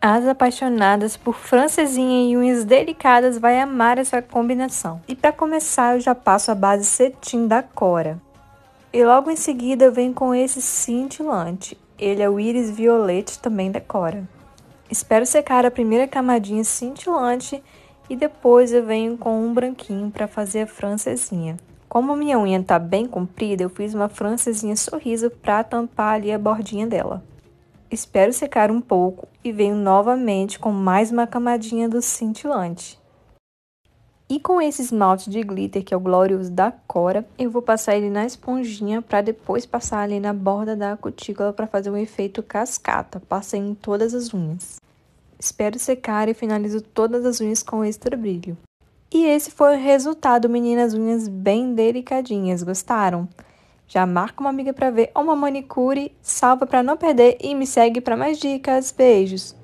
As apaixonadas por francesinha e unhas delicadas vai amar essa combinação. E para começar, eu já passo a base cetim da Cora. E logo em seguida vem com esse cintilante. Ele é o íris violete também da Cora. Espero secar a primeira camadinha cintilante e depois eu venho com um branquinho para fazer a francesinha. Como minha unha tá bem comprida, eu fiz uma francesinha sorriso para tampar ali a bordinha dela. Espero secar um pouco e venho novamente com mais uma camadinha do cintilante. E com esse esmalte de glitter, que é o Glorious da Cora, eu vou passar ele na esponjinha para depois passar ali na borda da cutícula para fazer um efeito cascata. Passei em todas as unhas. Espero secar e finalizo todas as unhas com extra brilho. E esse foi o resultado, meninas unhas bem delicadinhas. Gostaram? Já marca uma amiga para ver uma manicure, salva para não perder e me segue para mais dicas. Beijos!